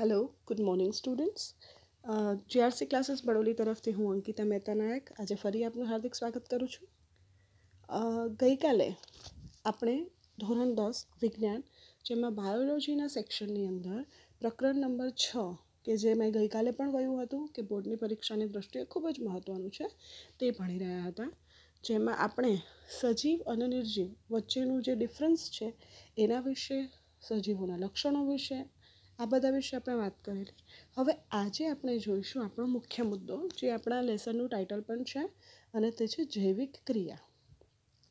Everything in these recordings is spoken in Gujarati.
hello good morning students GRC classes Badoli તરફથી હું અંકિતા મહેતા નાયક આજે ફરી આપનું હાર્દિક સ્વાગત કરું છું ગઈકાલે આપણે ધોરણ દસ વિજ્ઞાન જેમાં બાયોલોજીના સેક્શનની અંદર પ્રકરણ નંબર છ કે જે મેં ગઈકાલે પણ કહ્યું હતું કે બોર્ડની પરીક્ષાની દ્રષ્ટિએ ખૂબ જ મહત્ત્વનું છે તે ભણી રહ્યા હતા જેમાં આપણે સજીવ અને નિર્જીવ વચ્ચેનું જે ડિફરન્સ છે એના વિશે સજીવોના લક્ષણો વિશે આ બધા વિશે આપણે વાત કરેલી હવે આજે આપણે જોઈશું આપણો મુખ્ય મુદ્દો જે આપણા લેસનનું ટાઇટલ પણ છે અને તે છે જૈવિક ક્રિયા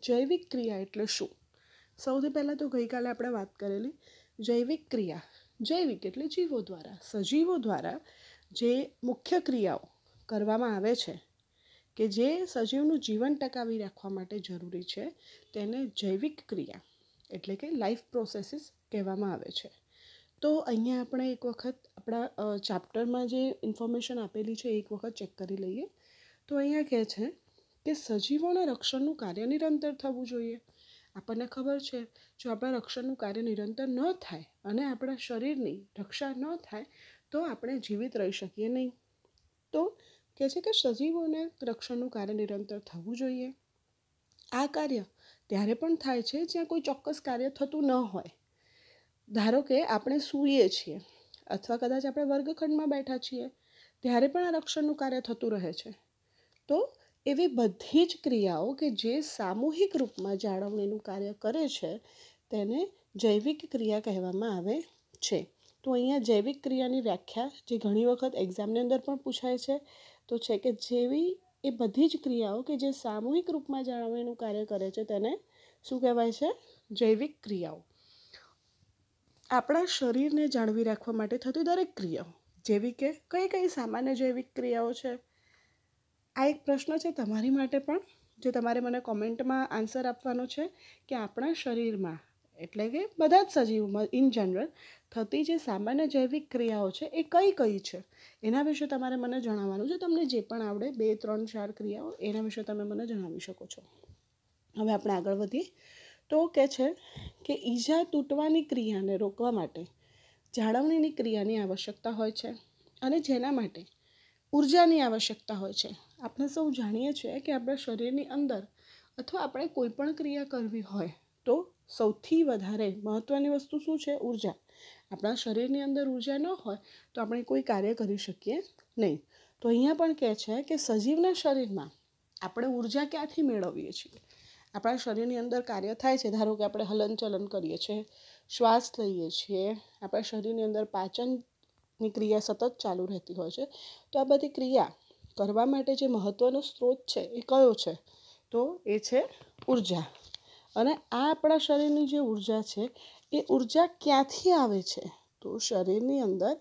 જૈવિક ક્રિયા એટલે શું સૌથી પહેલાં તો ગઈકાલે આપણે વાત કરેલી જૈવિક ક્રિયા જૈવિક એટલે જીવો દ્વારા સજીવો દ્વારા જે મુખ્ય ક્રિયાઓ કરવામાં આવે છે કે જે સજીવનું જીવન ટકાવી રાખવા માટે જરૂરી છે તેને જૈવિક ક્રિયા એટલે કે લાઈફ પ્રોસેસીસ કહેવામાં આવે છે તો અહીંયા આપણે એક વખત આપણા ચાપ્ટરમાં જે ઇન્ફોર્મેશન આપેલી છે એક વખત ચેક કરી લઈએ તો અહીંયા કહે છે કે સજીવોના રક્ષણનું કાર્ય નિરંતર થવું જોઈએ આપણને ખબર છે જો આપણા રક્ષણનું કાર્ય નિરંતર ન થાય અને આપણા શરીરની રક્ષા ન થાય તો આપણે જીવિત રહી શકીએ નહીં તો કહે છે કે સજીવોને રક્ષણનું કાર્ય નિરંતર થવું જોઈએ આ કાર્ય ત્યારે પણ થાય છે જ્યાં કોઈ ચોક્કસ કાર્ય થતું ન હોય ધારો કે આપણે સૂઈએ છીએ અથવા કદાચ આપણે વર્ગખંડમાં બેઠા છીએ ત્યારે પણ આ રક્ષણનું કાર્ય થતું રહે છે તો એવી બધી જ ક્રિયાઓ કે જે સામૂહિક રૂપમાં જાળવણીનું કાર્ય કરે છે તેને જૈવિક ક્રિયા કહેવામાં આવે છે તો અહીંયા જૈવિક ક્રિયાની વ્યાખ્યા જે ઘણી વખત એક્ઝામની અંદર પણ પૂછાય છે તો છે કે જેવી એ બધી જ ક્રિયાઓ કે જે સામૂહિક રૂપમાં જાળવણીનું કાર્ય કરે છે તેને શું કહેવાય છે જૈવિક ક્રિયાઓ આપણા શરીરને જાળવી રાખવા માટે થતી દરેક ક્રિયાઓ જેવી કે કઈ કઈ સામાન્ય જૈવિક ક્રિયાઓ છે આ એક પ્રશ્ન છે તમારી માટે પણ જે તમારે મને કોમેન્ટમાં આન્સર આપવાનો છે કે આપણા શરીરમાં એટલે કે બધા જ સજીવ ઇન જનરલ થતી જે સામાન્ય જૈવિક ક્રિયાઓ છે એ કઈ કઈ છે એના વિશે તમારે મને જણાવવાનું છે તમને જે પણ આવડે બે ત્રણ ચાર ક્રિયાઓ એના વિશે તમે મને જણાવી શકો છો હવે આપણે આગળ વધીએ તો કહે છે કે ઈજા તૂટવાની ક્રિયાને રોકવા માટે જાળવણીની ક્રિયાની આવશ્યકતા હોય છે અને જેના માટે ઉર્જાની આવશ્યકતા હોય છે આપણે સૌ જાણીએ છીએ કે આપણા શરીરની અંદર અથવા આપણે કોઈ પણ ક્રિયા કરવી હોય તો સૌથી વધારે મહત્ત્વની વસ્તુ શું છે ઉર્જા આપણા શરીરની અંદર ઉર્જા ન હોય તો આપણે કોઈ કાર્ય કરી શકીએ નહીં તો અહીંયા પણ કહે છે કે સજીવના શરીરમાં આપણે ઉર્જા ક્યાંથી મેળવીએ છીએ આપણા શરીરની અંદર કાર્ય થાય છે ધારો કે આપણે હલનચલન કરીએ છીએ શ્વાસ લઈએ છીએ આપણા શરીરની અંદર પાચનની ક્રિયા સતત ચાલુ રહેતી હોય છે તો આ બધી ક્રિયા કરવા માટે જે મહત્ત્વનો સ્ત્રોત છે એ કયો છે તો એ છે ઉર્જા અને આ આપણા શરીરની જે ઉર્જા છે એ ઉર્જા ક્યાંથી આવે છે તો શરીરની અંદર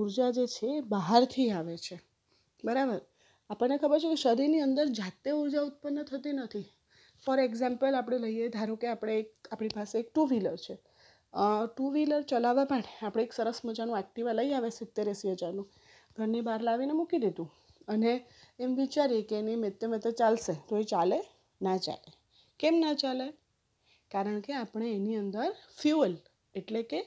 ઉર્જા જે છે એ બહારથી આવે છે બરાબર આપણને ખબર છે કે શરીરની અંદર જાતે ઉર્જા ઉત્પન્ન થતી નથી ફોર એક્ઝામ્પલ આપણે લઈએ ધારો કે આપણે એક આપણી પાસે એક ટુ વ્હીલર છે ટુ વ્હીલર ચલાવવા માટે આપણે એક સરસ મજાનું એક્ટિવા લઈ આવે સિત્તેર એંસી હજારનું ઘરની બહાર લાવીને મૂકી દીધું અને એમ વિચારીએ કે એની મેતે મેતે ચાલશે તો એ ચાલે ના ચાલે કેમ ના ચાલે કારણ કે આપણે એની અંદર ફ્યુઅલ એટલે કે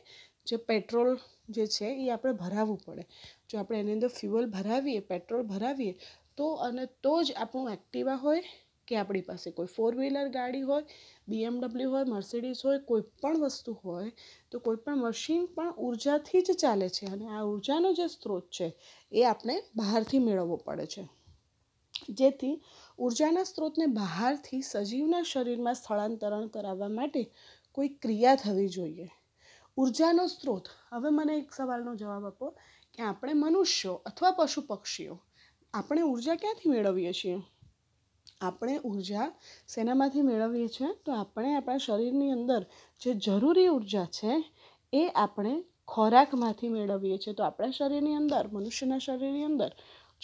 જે પેટ્રોલ જે છે એ આપણે ભરાવવું પડે જો આપણે એની અંદર ફ્યુઅલ ભરાવીએ પેટ્રોલ ભરાવીએ તો અને તો જ આપણું એક્ટિવા હોય કે આપણી પાસે કોઈ ફોર વ્હીલર ગાડી હોય બીએમડબલ્યુ હોય મર્સિડીઝ હોય કોઈ પણ વસ્તુ હોય તો કોઈપણ મશીન પણ ઉર્જાથી જ ચાલે છે અને આ ઉર્જાનો જે સ્ત્રોત છે એ આપણે બહારથી મેળવવો પડે છે જેથી ઉર્જાના સ્ત્રોતને બહારથી સજીવના શરીરમાં સ્થળાંતરણ કરાવવા માટે કોઈ ક્રિયા થવી જોઈએ ઉર્જાનો સ્ત્રોત હવે મને એક સવાલનો જવાબ આપો કે આપણે મનુષ્યો અથવા પશુ પક્ષીઓ આપણે ઉર્જા ક્યાંથી મેળવીએ છીએ આપણે ઉર્જા શેનામાંથી મેળવીએ છીએ તો આપણે આપણા શરીરની અંદર જે જરૂરી ઉર્જા છે એ આપણે ખોરાકમાંથી મેળવીએ છીએ તો આપણા શરીરની અંદર મનુષ્યના શરીરની અંદર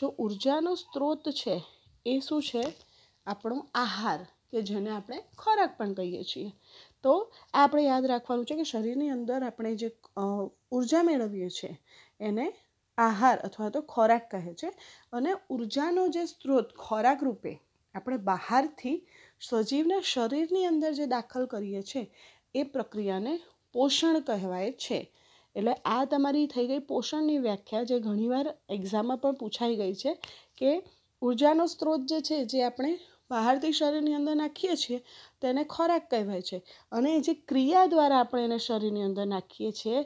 જો ઉર્જાનો સ્ત્રોત છે એ શું છે આપણો આહાર કે જેને આપણે ખોરાક પણ કહીએ છીએ તો આપણે યાદ રાખવાનું છે કે શરીરની અંદર આપણે જે ઉર્જા મેળવીએ છીએ એને આહાર અથવા તો ખોરાક કહે છે અને ઉર્જાનો જે સ્ત્રોત ખોરાક રૂપે આપણે બહારથી સજીવના શરીરની અંદર જે દાખલ કરીએ છીએ એ પ્રક્રિયાને પોષણ કહેવાય છે એટલે આ તમારી થઈ ગઈ પોષણની વ્યાખ્યા જે ઘણીવાર એક્ઝામમાં પણ પૂછાઈ ગઈ છે કે ઉર્જાનો સ્ત્રોત જે છે જે આપણે બહારથી શરીરની અંદર નાખીએ છીએ તેને ખોરાક કહેવાય છે અને જે ક્રિયા દ્વારા આપણે એને શરીરની અંદર નાખીએ છીએ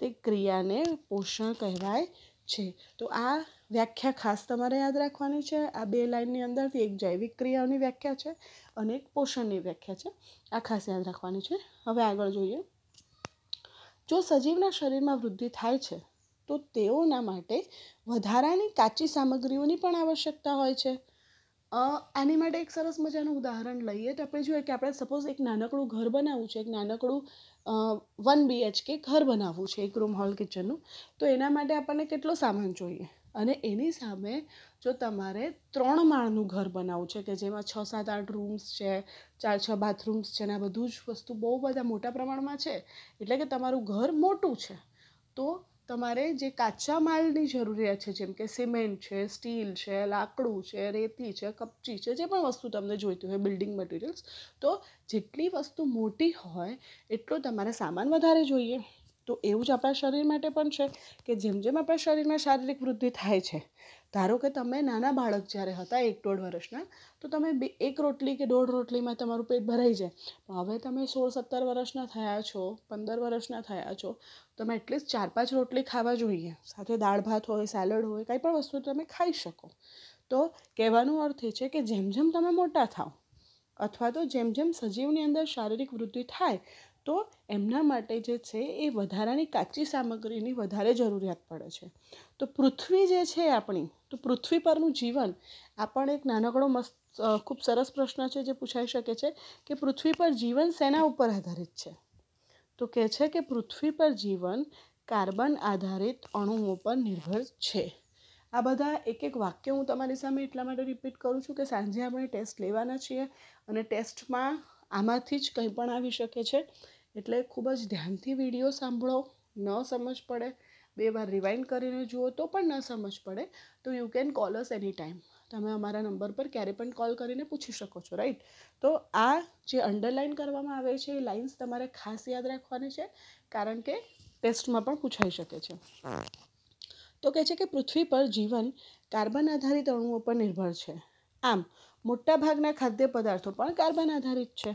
તે ક્રિયાને પોષણ કહેવાય છે તો આ વ્યાખ્યા ખાસ તમારે યાદ રાખવાની છે આ બે લાઇનની અંદરથી એક જૈવિક ક્રિયાઓની વ્યાખ્યા છે અને એક પોષણની વ્યાખ્યા છે આ ખાસ યાદ રાખવાની છે હવે આગળ જોઈએ જો સજીવના શરીરમાં વૃદ્ધિ થાય છે તો તેઓના માટે વધારાની કાચી સામગ્રીઓની પણ આવશ્યકતા હોય છે આની માટે એક સરસ મજાનું ઉદાહરણ લઈએ તો આપણે જોઈએ કે આપણે સપોઝ એક નાનકડું ઘર બનાવવું છે એક નાનકડું વન બીએચકે ઘર બનાવવું છે એક રૂમ હોલ કિચનનું તો એના માટે આપણને કેટલો સામાન જોઈએ અને એની સામે જો તમારે ત્રણ માળનું ઘર બનાવવું છે કે જેમાં છ સાત આઠ રૂમ્સ છે ચાર છ બાથરૂમ્સ છે ને આ બધું જ વસ્તુ બહુ બધા મોટા પ્રમાણમાં છે એટલે કે તમારું ઘર મોટું છે તો તમારે જે કાચા માલની જરૂરિયાત છે જેમ કે સિમેન્ટ છે સ્ટીલ છે લાકડું છે રેતી છે કપચી છે જે પણ વસ્તુ તમને જોઈતી હોય બિલ્ડિંગ મટીરિયલ્સ તો જેટલી વસ્તુ મોટી હોય એટલો તમારે સામાન વધારે જોઈએ તો એવું જ આપણા શરીર માટે પણ છે કે જેમ જેમ આપણા શરીરમાં શારીરિક વૃદ્ધિ થાય છે ધારો કે તમે નાના બાળક જ્યારે હતા એક દોઢ વર્ષના તો તમે બે એક રોટલી કે દોઢ રોટલીમાં તમારું પેટ ભરાઈ જાય પણ હવે તમે સોળ સત્તર વર્ષના થયા છો પંદર વર્ષના થયા છો તમે એટલીસ્ટ ચાર પાંચ રોટલી ખાવા જોઈએ સાથે દાળ ભાત હોય સેલડ હોય કંઈ પણ વસ્તુ તમે ખાઈ શકો તો કહેવાનો અર્થ એ છે કે જેમ જેમ તમે મોટા થાઓ અથવા તો જેમ જેમ સજીવની અંદર શારીરિક વૃદ્ધિ થાય તો એમના માટે જે છે એ વધારાની કાચી સામગ્રીની વધારે જરૂરિયાત પડે છે તો પૃથ્વી જે છે આપણી તો પૃથ્વી પરનું જીવન આ પણ એક નાનકડો મસ્ત ખૂબ સરસ પ્રશ્ન છે જે પૂછાઈ શકે છે કે પૃથ્વી પર જીવન શેના ઉપર આધારિત છે તો કહે છે કે પૃથ્વી પર જીવન કાર્બન આધારિત અણુઓ પર નિર્ભર છે આ બધા એક એક વાક્ય હું તમારી સામે એટલા માટે રિપીટ કરું છું કે સાંજે આપણે ટેસ્ટ લેવાના છીએ અને ટેસ્ટમાં આમાંથી જ કંઈ પણ આવી શકે છે એટલે ખૂબ જ ધ્યાનથી વિડીયો સાંભળો ન સમજ પડે બે વાર રિવાઇન્ડ કરીને જુઓ તો પણ ન સમજ પડે તો you can call us any time તમે અમારા નંબર પર ક્યારે પણ કોલ કરીને પૂછી શકો છો રાઈટ તો આ જે અંડરલાઇન કરવામાં આવે છે એ લાઇન્સ તમારે ખાસ યાદ રાખવાની છે કારણ કે ટેસ્ટમાં પણ પૂછાઈ શકે છે તો કહે છે કે પૃથ્વી પર જીવન કાર્બન આધારિત અણુઓ પર નિર્ભર છે આમ મોટાભાગના ખાદ્ય પદાર્થો પણ કાર્બન આધારિત છે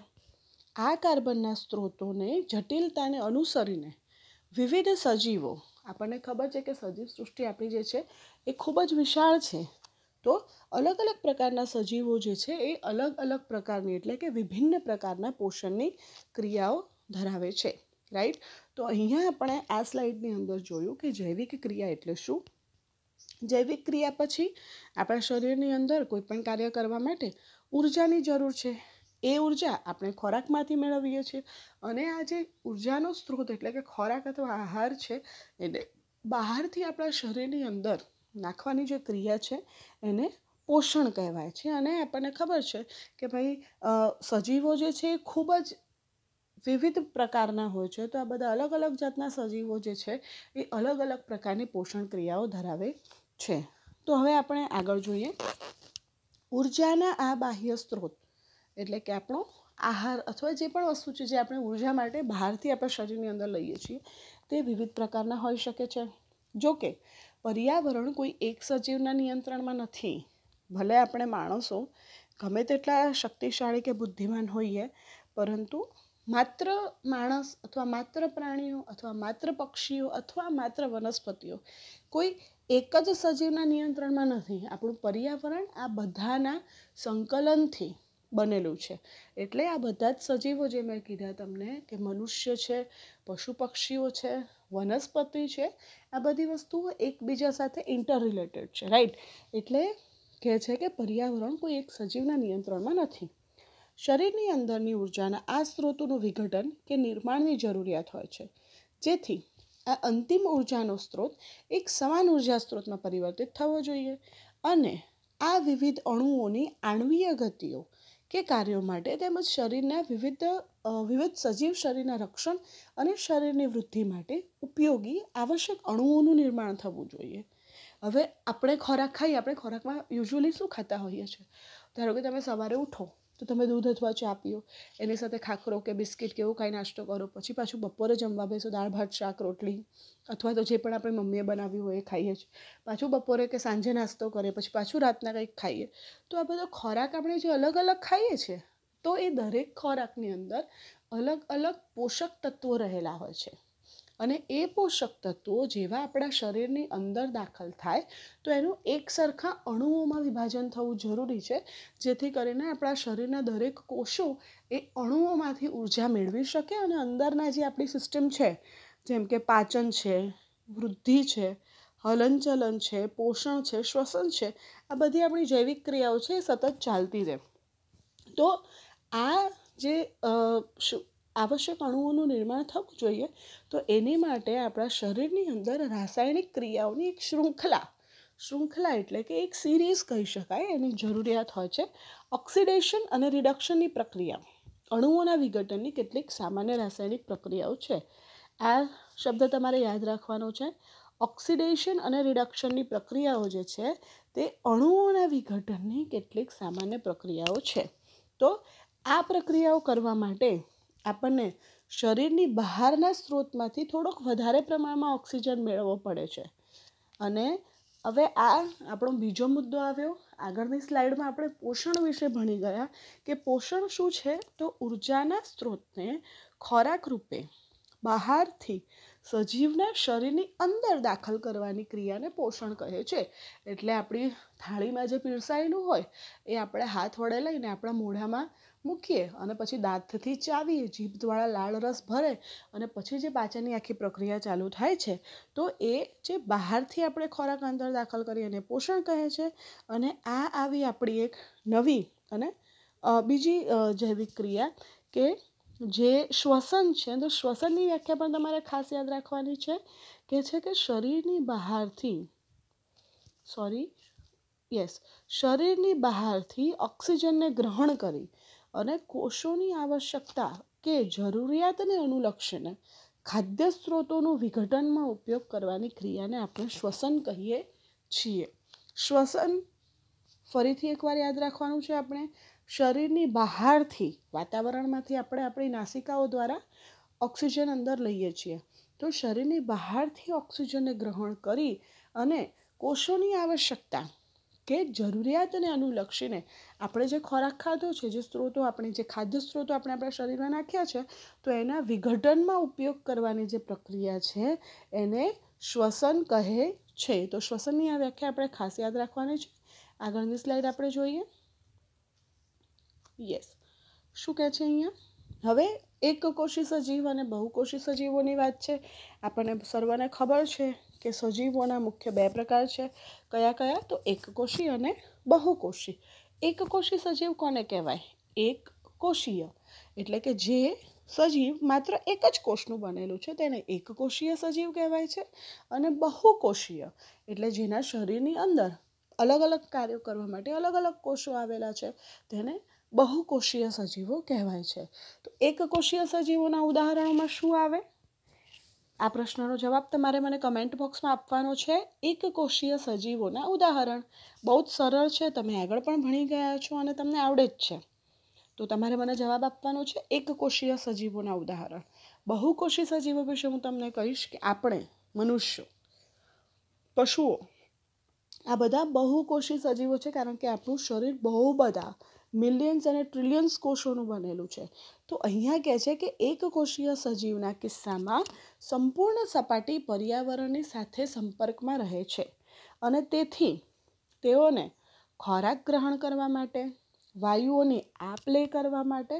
આ કાર્બનના સ્ત્રોતોને જટિલતાને અનુસરીને વિવિધ સજીવો આપણને ખબર છે કે સજીવ સૃષ્ટિ આપણી જે છે એ ખૂબ જ વિશાળ છે તો અલગ અલગ પ્રકારના સજીવો જે છે એ અલગ અલગ પ્રકારની એટલે કે વિભિન્ન પ્રકારના પોષણની ક્રિયાઓ ધરાવે છે રાઈટ તો અહીંયા આપણે આ સ્લાઇડની અંદર જોયું કે જૈવિક ક્રિયા એટલે શું જૈવિક ક્રિયા પછી આપણા શરીરની અંદર કોઈ પણ કાર્ય કરવા માટે ઉર્જાની જરૂર છે એ ઉર્જા આપણે ખોરાકમાંથી મેળવીએ છીએ અને આ જે ઉર્જાનો સ્ત્રોત એટલે કે ખોરાક અથવા આહાર છે એને બહારથી આપણા શરીરની અંદર નાખવાની જે ક્રિયા છે એને પોષણ કહેવાય છે અને આપણને ખબર છે કે ભાઈ સજીવો જે છે એ ખૂબ જ વિવિધ પ્રકારના હોય છે તો આ બધા અલગ અલગ જાતના સજીવો જે છે એ અલગ અલગ પ્રકારની પોષણ ક્રિયાઓ ધરાવે છે તો હવે આપણે આગળ જોઈએ ઉર્જાના આ બાહ્ય સ્ત્રોત એટલે કે આપણો આહાર અથવા જે પણ વસ્તુ છે જે આપણે ઉર્જા માટે બહારથી આપણા શરીરની અંદર લઈએ છીએ તે વિવિધ પ્રકારના હોઈ શકે છે જો કે પર્યાવરણ કોઈ એક સજીવના નિયંત્રણમાં નથી ભલે આપણે માણસો ગમે તેટલા શક્તિશાળી કે બુદ્ધિમાન હોઈએ પરંતુ માત્ર માણસ અથવા માત્ર પ્રાણીઓ અથવા માત્ર પક્ષીઓ અથવા માત્ર વનસ્પતિઓ કોઈ એક જ સજીવના નિયંત્રણમાં નથી આપણું પર્યાવરણ આ બધાના સંકલનથી બનેલું છે એટલે આ બધા જ સજીવો જે મેં કીધા તમને કે મનુષ્ય છે પશુ પક્ષીઓ છે વનસ્પતિ છે આ બધી વસ્તુઓ એકબીજા સાથે ઇન્ટર રિલેટેડ છે રાઈટ એટલે કહે છે કે પર્યાવરણ કોઈ એક સજીવના નિયંત્રણમાં નથી શરીરની અંદરની ઉર્જાના આ સ્ત્રોતોનું વિઘટન કે નિર્માણની જરૂરિયાત હોય છે જેથી આ અંતિમ ઉર્જાનો સ્ત્રોત એક સમાન ઉર્જા સ્ત્રોતમાં પરિવર્તિત થવો જોઈએ અને આ વિવિધ અણુઓની આણવીય ગતિઓ કે કાર્યો માટે તેમજ શરીરના વિવિધ વિવિધ સજીવ શરીરના રક્ષણ અને શરીરની વૃદ્ધિ માટે ઉપયોગી આવશ્યક અણુઓનું નિર્માણ થવું જોઈએ હવે આપણે ખોરાક ખાઈએ આપણે ખોરાકમાં યુઝ્યુઅલી શું ખાતા હોઈએ છીએ ધારો કે તમે સવારે ઉઠો તો તમે દૂધ અથવા ચા પીઓ એની સાથે ખાખરો કે બિસ્કિટ કે એવું કાંઈ નાસ્તો કરો પછી પાછું બપોરે જમવા બેસો દાળ ભાત શાક રોટલી અથવા તો જે પણ આપણે મમ્મીએ બનાવ્યું હોય એ ખાઈએ જ પાછું બપોરે કે સાંજે નાસ્તો કરીએ પછી પાછું રાતના કંઈક ખાઈએ તો આ બધો ખોરાક આપણે જે અલગ અલગ ખાઈએ છીએ તો એ દરેક ખોરાકની અંદર અલગ અલગ પોષક તત્વો રહેલા હોય છે અને એ પોષક તત્વો જેવા આપણા શરીરની અંદર દાખલ થાય તો એનું એક સરખા અણુઓમાં વિભાજન થવું જરૂરી છે જેથી કરીને આપણા શરીરના દરેક કોષો એ અણુઓમાંથી ઉર્જા મેળવી શકે અને અંદરના જે આપણી સિસ્ટમ છે જેમ કે પાચન છે વૃદ્ધિ છે હલનચલન છે પોષણ છે શ્વસન છે આ બધી આપણી જૈવિક ક્રિયાઓ છે એ સતત ચાલતી રહે તો આ જે આવશ્યક અણુઓનું નિર્માણ થવું જોઈએ તો એની માટે આપણા શરીરની અંદર રાસાયણિક ક્રિયાઓની એક શૃંખલા શૃંખલા એટલે કે એક સિરીઝ કહી શકાય એની જરૂરિયાત હોય છે ઓક્સિડેશન અને રિડક્શનની પ્રક્રિયા અણુઓના વિઘટનની કેટલીક સામાન્ય રાસાયણિક પ્રક્રિયાઓ છે આ શબ્દ તમારે યાદ રાખવાનો છે ઓક્સિડેશન અને રિડક્શનની પ્રક્રિયાઓ જે છે તે અણુઓના વિઘટનની કેટલીક સામાન્ય પ્રક્રિયાઓ છે તો આ પ્રક્રિયાઓ કરવા માટે આપણને શરીરની બહારના સ્ત્રોતમાંથી થોડોક વધારે પ્રમાણમાં ઓક્સિજન મેળવવો પડે છે અને હવે આ આપણો બીજો મુદ્દો આવ્યો આગળની સ્લાઇડમાં આપણે પોષણ વિશે ભણી ગયા કે પોષણ શું છે તો ઉર્જાના સ્ત્રોતને ખોરાક રૂપે બહારથી સજીવના શરીરની અંદર દાખલ કરવાની ક્રિયાને પોષણ કહે છે એટલે આપણી થાળીમાં જે પીરસાયેલું હોય એ આપણે હાથ વડે લઈને આપણા મોઢામાં મૂકીએ અને પછી દાંતથી ચાવીએ જીભ દ્વારા લાળ રસ ભરે અને પછી જે પાચનની આખી પ્રક્રિયા ચાલુ થાય છે તો એ જે બહારથી આપણે ખોરાક અંદર દાખલ કરીએ એને પોષણ કહે છે અને આ આવી આપણી એક નવી અને બીજી જૈવિક ક્રિયા કે જે શ્વસન છે તો શ્વસનની વ્યાખ્યા પણ તમારે ખાસ યાદ રાખવાની છે કે છે કે શરીરની બહારથી સોરી યસ શરીરની બહારથી ઓક્સિજનને ગ્રહણ કરી અને કોષોની આવશ્યકતા કે જરૂરિયાતને અનુલક્ષીને ખાદ્ય સ્ત્રોતોનું વિઘટનમાં ઉપયોગ કરવાની ક્રિયાને આપણે શ્વસન કહીએ છીએ શ્વસન ફરીથી એકવાર યાદ રાખવાનું છે આપણે શરીરની બહારથી વાતાવરણમાંથી આપણે આપણી નાસિકાઓ દ્વારા ઓક્સિજન અંદર લઈએ છીએ તો શરીરની બહારથી ઓક્સિજનને ગ્રહણ કરી અને કોષોની આવશ્યકતા કે જરૂરિયાતને અનુલક્ષીને આપણે જે ખોરાક ખાધો છે જે સ્ત્રોતો આપણે જે ખાદ્ય સ્ત્રોતો આપણે આપણા શરીરમાં નાખ્યા છે તો એના વિઘટનમાં ઉપયોગ કરવાની જે પ્રક્રિયા છે એને શ્વસન કહે છે તો શ્વસનની આ વ્યાખ્યા આપણે ખાસ યાદ રાખવાની છે આગળની સ્લાઇડ આપણે જોઈએ યસ શું કહે છે અહીંયા હવે એક કોશી સજીવ અને બહુકોશી સજીવોની વાત છે આપણને સર્વને ખબર છે કે સજીવોના મુખ્ય બે પ્રકાર છે કયા કયા તો એકકોષી અને બહુકોષી એકકોષી સજીવ કોને કહેવાય એક કોષીય એટલે કે જે સજીવ માત્ર એક જ કોષનું બનેલું છે તેને એકકોષીય સજીવ કહેવાય છે અને બહુકોષીય એટલે જેના શરીરની અંદર અલગ અલગ કાર્યો કરવા માટે અલગ અલગ કોષો આવેલા છે તેને બહુકોષીય સજીવો કહેવાય છે તો એકકોષીય સજીવોના ઉદાહરણોમાં શું આવે આ પ્રશ્નનો જવાબ તમારે મને કમેન્ટ બોક્સમાં આપવાનો છે એક કોષીય સજીવોના ઉદાહરણ બહુ જ સરળ છે તમે આગળ પણ ભણી ગયા છો અને તમને આવડે જ છે તો તમારે મને જવાબ આપવાનો છે એક કોષીય સજીવોના ઉદાહરણ બહુકોષી સજીવો વિશે હું તમને કહીશ કે આપણે મનુષ્યો પશુઓ આ બધા બહુકોષી સજીવો છે કારણ કે આપણું શરીર બહુ બધા મિલિયન્સ અને ટ્રિલિયન્સ કોષોનું બનેલું છે તો અહીંયા કહે છે કે એક કોષીય સજીવના કિસ્સામાં સંપૂર્ણ સપાટી પર્યાવરણની સાથે સંપર્કમાં રહે છે અને તેથી તેઓને ખોરાક ગ્રહણ કરવા માટે વાયુઓની આપ લે કરવા માટે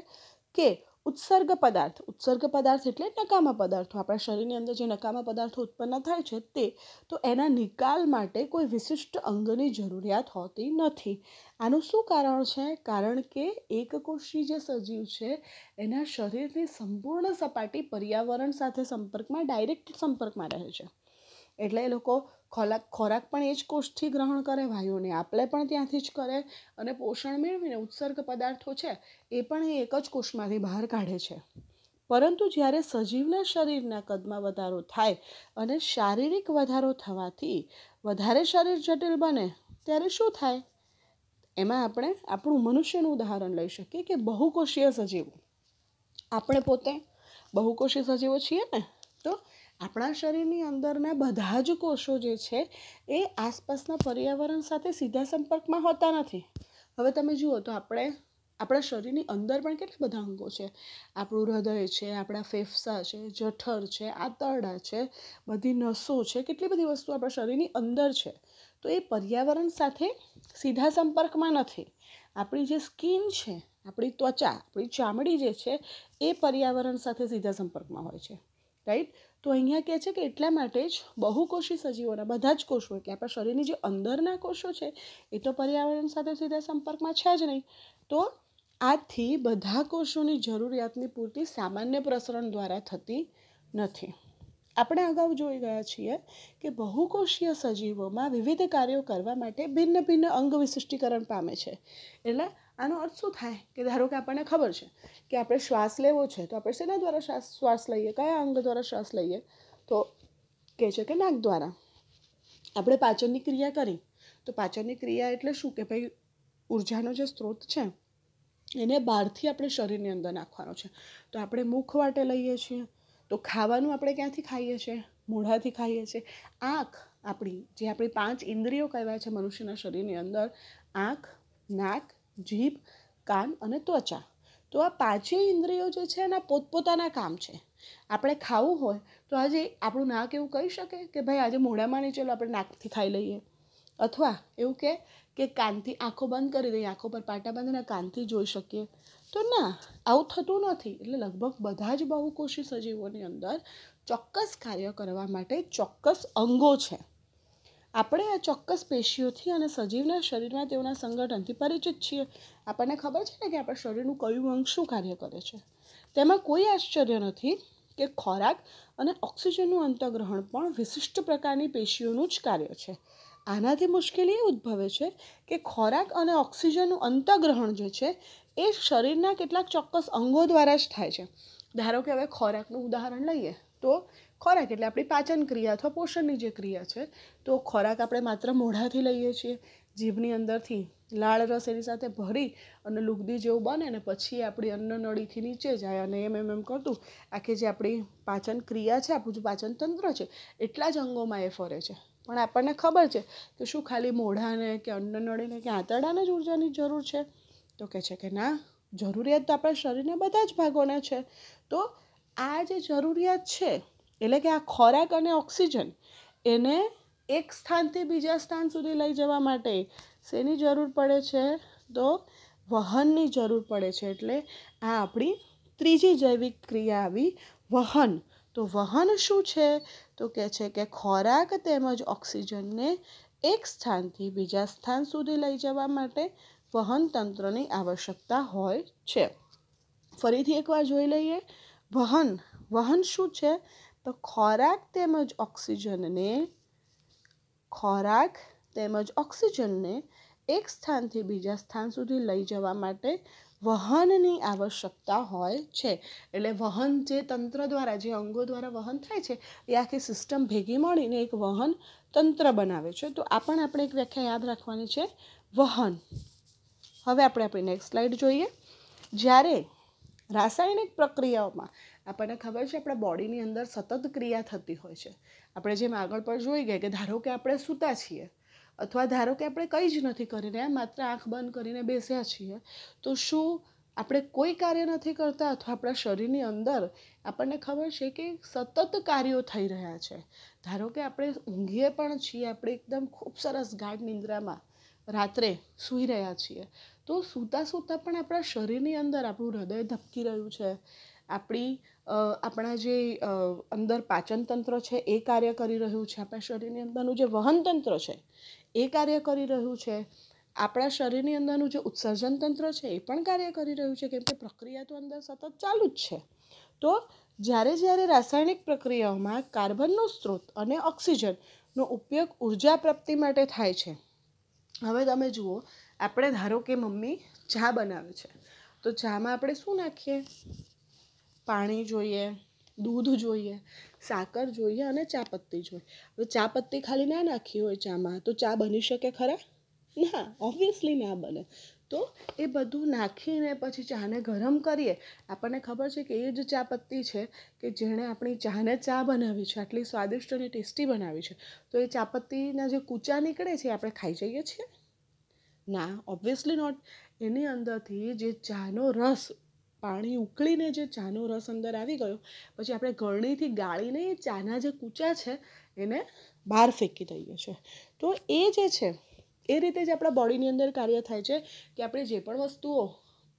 કે ઉત્સર્ગ પદાર્થ ઉત્સર્ગ પદાર્થ એટલે નકામા પદાર્થો આપણા શરીરની અંદર જે નકામા પદાર્થો ઉત્પન્ન થાય છે તે તો એના નિકાલ માટે કોઈ વિશિષ્ટ અંગની જરૂરિયાત હોતી નથી આનું શું કારણ છે કારણ કે એક કોષી જે સજીવ છે એના શરીરની સંપૂર્ણ સપાટી પર્યાવરણ સાથે સંપર્કમાં ડાયરેક્ટ સંપર્કમાં રહે છે એટલે એ લોકો ખોરાક ખોરાક પણ એ જ કોષથી ગ્રહણ કરે વાયુને આપણે પણ ત્યાંથી જ કરે અને પોષણ મેળવીને ઉત્સર્ગ પદાર્થો છે એ પણ એ એક જ કોષમાંથી બહાર કાઢે છે પરંતુ જ્યારે સજીવના શરીરના કદમાં વધારો થાય અને શારીરિક વધારો થવાથી વધારે શરીર જટિલ બને ત્યારે શું થાય એમાં આપણે આપણું મનુષ્યનું ઉદાહરણ લઈ શકીએ કે બહુકોષીય સજીવો આપણે પોતે બહુકોષીય સજીવો છીએ ને તો આપણા શરીરની અંદરના બધા જ કોષો જે છે એ આસપાસના પર્યાવરણ સાથે સીધા સંપર્કમાં હોતા નથી હવે તમે જુઓ તો આપણે આપણા શરીરની અંદર પણ કેટલા બધા અંગો છે આપણું હૃદય છે આપડા ફેફસા છે જઠર છે આંતરડા છે બધી નસો છે કેટલી બધી વસ્તુ આપણા શરીરની અંદર છે તો એ પર્યાવરણ સાથે સીધા સંપર્કમાં નથી આપણી જે સ્કિન છે આપણી ત્વચા આપણી ચામડી જે છે એ પર્યાવરણ સાથે સીધા સંપર્કમાં હોય છે રાઈટ તો અહીંયા કહે છે કે એટલા માટે જ બહુકોષી સજીવોના બધા જ કોષો કે આપણા શરીરની જે અંદરના કોષો છે એ તો પર્યાવરણ સાથે સીધા સંપર્કમાં છે જ નહીં તો આથી બધા કોષોની જરૂરિયાતની પૂર્તિ સામાન્ય પ્રસરણ દ્વારા થતી નથી આપણે અગાઉ જોઈ ગયા છીએ કે બહુકોષીય સજીવોમાં વિવિધ કાર્યો કરવા માટે ભિન્ન ભિન્ન અંગ વિશિષ્ટીકરણ પામે છે એટલે આનો અર્થ શું થાય કે ધારો કે આપણને ખબર છે કે આપણે શ્વાસ લેવો છે તો આપણે શેના દ્વારા શ્વાસ શ્વાસ લઈએ કયા અંગ દ્વારા શ્વાસ લઈએ તો કહે છે કે નાક દ્વારા આપણે પાચનની ક્રિયા કરી તો પાચનની ક્રિયા એટલે શું કે ભાઈ ઉર્જાનો જે સ્ત્રોત છે એને બહારથી આપણે શરીરની અંદર નાખવાનો છે તો આપણે મુખ વાટે લઈએ છીએ તો ખાવાનું આપણે ક્યાંથી ખાઈએ છીએ મોઢાથી ખાઈએ છીએ આંખ આપણી જે આપણી પાંચ ઇન્દ્રિયો કહેવાય છે મનુષ્યના શરીરની અંદર આંખ નાક જીભ કાન અને ત્વચા તો આ પાંચેય ઇન્દ્રિયો જે છે એના પોતપોતાના કામ છે આપણે ખાવું હોય તો આજે આપણું નાક એવું કહી શકે કે ભાઈ આજે મોઢામાં નહીં ચલો આપણે નાકથી ખાઈ લઈએ અથવા એવું કહે કે કાનથી આંખો બંધ કરી દઈએ આંખો પર પાટા બાંધીને કાનથી જોઈ શકીએ તો ના આવું થતું નથી એટલે લગભગ બધા જ બહુકોશી સજીવોની અંદર ચોક્કસ કાર્ય કરવા માટે ચોક્કસ અંગો છે આપણે આ ચોક્કસ પેશીઓથી અને સજીવના શરીરમાં તેઓના સંગઠનથી પરિચિત છીએ આપણને ખબર છે ને કે આપણા શરીરનું કયું અંગ શું કાર્ય કરે છે તેમાં કોઈ આશ્ચર્ય નથી કે ખોરાક અને ઓક્સિજનનું અંતગ્રહણ પણ વિશિષ્ટ પ્રકારની પેશીઓનું જ કાર્ય છે આનાથી મુશ્કેલી એ ઉદ્ભવે છે કે ખોરાક અને ઓક્સિજનનું અંતગ્રહણ જે છે એ શરીરના કેટલાક ચોક્કસ અંગો દ્વારા જ થાય છે ધારો કે હવે ખોરાકનું ઉદાહરણ લઈએ તો ખોરાક એટલે આપણી પાચન ક્રિયા અથવા પોષણની જે ક્રિયા છે તો ખોરાક આપણે માત્ર મોઢાથી લઈએ છીએ જીભની અંદરથી લાળ રસ એની સાથે ભરી અને લુગદી જેવું બને ને પછી આપણી અન્નનળીથી નીચે જાય અને એમ એમ એમ કરતું આખી જે આપણી પાચન ક્રિયા છે આપણું જે પાચન તંત્ર છે એટલા જ અંગોમાં એ ફરે છે પણ આપણને ખબર છે કે શું ખાલી મોઢાને કે અન્નનળીને કે આંતરડાને જ ઉર્જાની જરૂર છે તો કે છે કે ના જરૂરિયાત તો આપણા શરીરના બધા જ ભાગોને છે તો આ જે જરૂરિયાત છે એટલે કે આ ખોરાક અને ઓક્સિજન એને એક સ્થાનથી બીજા સ્થાન સુધી લઈ જવા માટે શેની જરૂર પડે છે તો વહનની જરૂર પડે છે એટલે આ આપણી ત્રીજી જૈવિક ક્રિયા આવી વહન તો વહન શું છે તો કહે છે કે ખોરાક તેમજ ઓક્સિજનને એક સ્થાનથી બીજા સ્થાન સુધી લઈ જવા માટે વહન તંત્રની આવશ્યકતા હોય છે ફરીથી એકવાર જોઈ લઈએ વહન વહન શું છે તો ખોરાક તેમજ ઓક્સિજનને ખોરાક તેમજ ઓક્સિજનને એક સ્થાનથી બીજા સ્થાન સુધી લઈ જવા માટે વહનની આવશ્યકતા હોય છે એટલે વહન જે તંત્ર દ્વારા જે અંગો દ્વારા વહન થાય છે એ આખી સિસ્ટમ ભેગી મળીને એક વહન તંત્ર બનાવે છે તો આ પણ આપણે એક વ્યાખ્યા યાદ રાખવાની છે વહન હવે આપણે આપણી નેક્સ્ટ સ્લાઇડ જોઈએ જ્યારે રાસાયણિક પ્રક્રિયાઓમાં આપણને ખબર છે આપણા બોડીની અંદર સતત ક્રિયા થતી હોય છે આપણે જેમ આગળ પર જોઈ ગયા કે ધારો કે આપણે સૂતા છીએ અથવા ધારો કે આપણે કંઈ જ નથી કરી રહ્યા માત્ર આંખ બંધ કરીને બેસ્યા છીએ તો શું આપણે કોઈ કાર્ય નથી કરતા અથવા આપણા શરીરની અંદર આપણને ખબર છે કે સતત કાર્યો થઈ રહ્યા છે ધારો કે આપણે ઊંઘીએ પણ છીએ આપણે એકદમ ખૂબ સરસ ગાઢ નિંદ્રામાં રાત્રે સૂઈ રહ્યા છીએ તો સૂતા સૂતા પણ આપણા શરીરની અંદર આપણું હૃદય ધબકી રહ્યું છે આપણી આપણા જે અંદર પાચન તંત્ર છે એ કાર્ય કરી રહ્યું છે આપણા શરીરની અંદરનું જે વહન તંત્ર છે એ કાર્ય કરી રહ્યું છે આપણા શરીરની અંદરનું જે ઉત્સર્જન તંત્ર છે એ પણ કાર્ય કરી રહ્યું છે કેમ કે પ્રક્રિયા તો અંદર સતત ચાલુ જ છે તો જ્યારે જ્યારે રાસાયણિક પ્રક્રિયાઓમાં કાર્બનનો સ્ત્રોત અને ઓક્સિજનનો ઉપયોગ ઉર્જા પ્રાપ્તિ માટે થાય છે હવે તમે જુઓ આપણે ધારો કે મમ્મી ચા બનાવે છે તો ચામાં આપણે શું નાખીએ પાણી જોઈએ દૂધ જોઈએ સાકર જોઈએ અને ચા પત્તી જોઈએ હવે ચા પત્તી ખાલી ના નાખી હોય ચામાં તો ચા બની શકે ખરા ના ઓબ્વિયસલી ના બને તો એ બધું નાખીને પછી ચાને ગરમ કરીએ આપણને ખબર છે કે એ જ ચા પત્તી છે કે જેણે આપણી ચાને ચા બનાવી છે આટલી સ્વાદિષ્ટ અને ટેસ્ટી બનાવી છે તો એ ચા પત્તીના જે કૂચા નીકળે છે એ આપણે ખાઈ જઈએ છીએ ના ઓબ્વિયસલી નોટ એની અંદરથી જે ચાનો રસ પાણી ઉકળીને જે ચાનો રસ અંદર આવી ગયો પછી આપણે ગળણીથી ગાળીને એ ચાના જે કૂચા છે એને બહાર ફેંકી દઈએ છીએ તો એ જે છે એ રીતે જ આપણા બોડીની અંદર કાર્ય થાય છે કે આપણે જે પણ વસ્તુઓ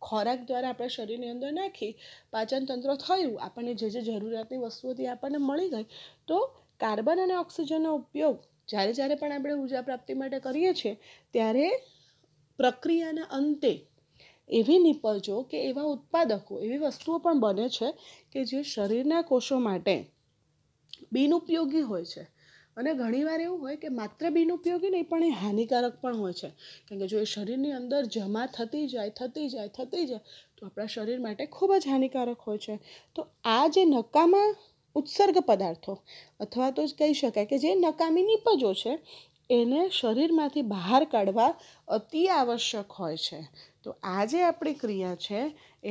ખોરાક દ્વારા આપણા શરીરની અંદર નાખી પાચનતંત્ર થયું આપણને જે જે જરૂરિયાતની વસ્તુઓ તે આપણને મળી ગઈ તો કાર્બન અને ઓક્સિજનનો ઉપયોગ જ્યારે જ્યારે પણ આપણે ઉર્જા પ્રાપ્તિ માટે કરીએ છીએ ત્યારે પ્રક્રિયાના અંતે એવી નીપજો કે એવા ઉત્પાદકો એવી વસ્તુઓ પણ બને છે કે જે શરીરના કોષો માટે બિનઉપયોગી હોય છે અને ઘણીવાર એવું હોય કે માત્ર બિનઉપયોગી નહીં પણ એ હાનિકારક પણ હોય છે કારણ કે જો એ શરીરની અંદર જમા થતી જાય થતી જાય થતી જાય તો આપણા શરીર માટે ખૂબ જ હાનિકારક હોય છે તો આ જે નકામા ઉત્સર્ગ પદાર્થો અથવા તો કહી શકાય કે જે નકામી નીપજો છે એને શરીરમાંથી બહાર કાઢવા અતિ આવશ્યક હોય છે તો આ જે આપણી ક્રિયા છે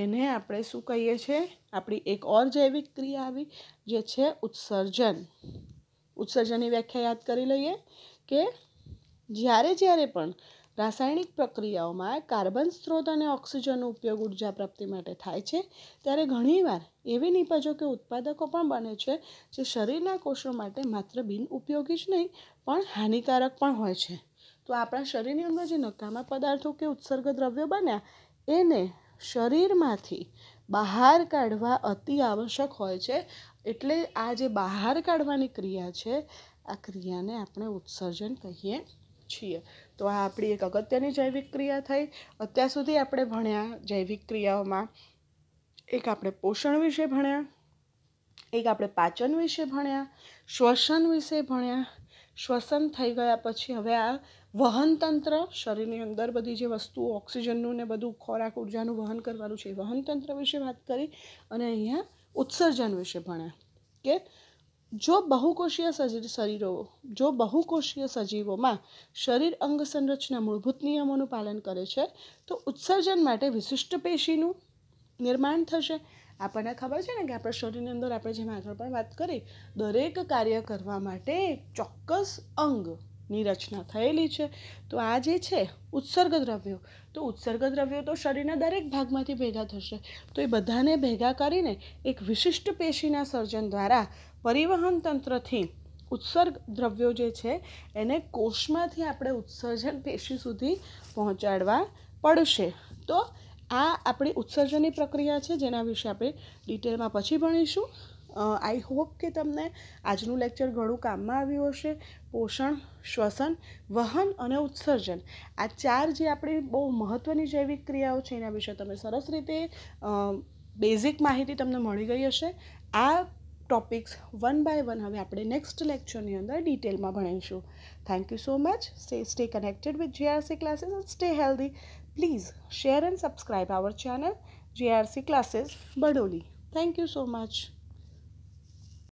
એને આપણે શું કહીએ છીએ આપણી એક ઓર જૈવિક ક્રિયા આવી જે છે ઉત્સર્જન ઉત્સર્જનની વ્યાખ્યા યાદ કરી લઈએ કે જ્યારે જ્યારે પણ રાસાયણિક પ્રક્રિયાઓમાં કાર્બન સ્ત્રોત અને ઓક્સિજનનો ઉપયોગ ઉર્જા પ્રાપ્તિ માટે થાય છે ત્યારે ઘણીવાર એવી નિપજો કે ઉત્પાદકો પણ બને છે જે શરીરના કોષો માટે માત્ર બિનઉપયોગી જ નહીં પણ હાનિકારક પણ હોય છે તો આપણા શરીરની અંદર જે નકામા પદાર્થો કે ઉત્સર્ગ દ્રવ્યો બન્યા એને શરીરમાંથી બહાર કાઢવા અતિ આવશ્યક હોય છે એટલે આ જે બહાર કાઢવાની ક્રિયા છે આ ક્રિયાને આપણે ઉત્સર્જન કહીએ છીએ તો આ આપણી એક અગત્યની જૈવિક ક્રિયા થઈ અત્યાર સુધી આપણે ભણ્યા જૈવિક ક્રિયાઓમાં એક આપણે પોષણ વિશે ભણ્યા એક આપણે પાચન વિશે ભણ્યા શ્વસન વિશે ભણ્યા શ્વસન થઈ ગયા પછી હવે આ વહનતંત્ર શરીરની અંદર બધી જે વસ્તુઓ ઓક્સિજનનું ને બધું ખોરાક ઉર્જાનું વહન કરવાનું છે વહનતંત્ર વિશે વાત કરી અને અહીંયા ઉત્સર્જન વિશે ભણ્યા કે જો બહુકોષીય શરીરો જો બહુકોષીય સજીવોમાં શરીર અંગ સંરચના મૂળભૂત નિયમોનું પાલન કરે છે તો ઉત્સર્જન માટે વિશિષ્ટ પેશીનું નિર્માણ થશે આપણને ખબર છે ને કે આપણા શરીરની અંદર આપણે જેમ આગળ પણ વાત કરી દરેક કાર્ય કરવા માટે ચોક્કસ અંગની રચના થયેલી છે તો આ જે છે ઉત્સર્ગ દ્રવ્યો તો ઉત્સર્ગ દ્રવ્યો તો શરીરના દરેક ભાગમાંથી ભેગા થશે તો એ બધાને ભેગા કરીને એક વિશિષ્ટ પેશીના સર્જન દ્વારા પરિવહન તંત્રથી ઉત્સર્ગ દ્રવ્યો જે છે એને કોષમાંથી આપણે ઉત્સર્જન પેશી સુધી પહોંચાડવા પડશે તો આ આપણી ઉત્સર્જનની પ્રક્રિયા છે જેના વિશે આપણે ડિટેલમાં પછી ભણીશું આઈ હોપ કે તમને આજનું લેક્ચર ઘણું કામમાં આવ્યું હશે પોષણ શ્વસન વહન અને ઉત્સર્જન આ ચાર જે આપણી બહુ મહત્ત્વની જૈવિક ક્રિયાઓ છે એના વિશે તમે સરસ રીતે બેઝિક માહિતી તમને મળી ગઈ હશે આ ટોપિક્સ વન બાય વન હવે આપણે નેક્સ્ટ લેક્ચરની અંદર ડિટેલમાં ભણીશું thank you so much stay stay connected with GRC classes and stay healthy please share and subscribe our channel GRC classes Badoli thank you so much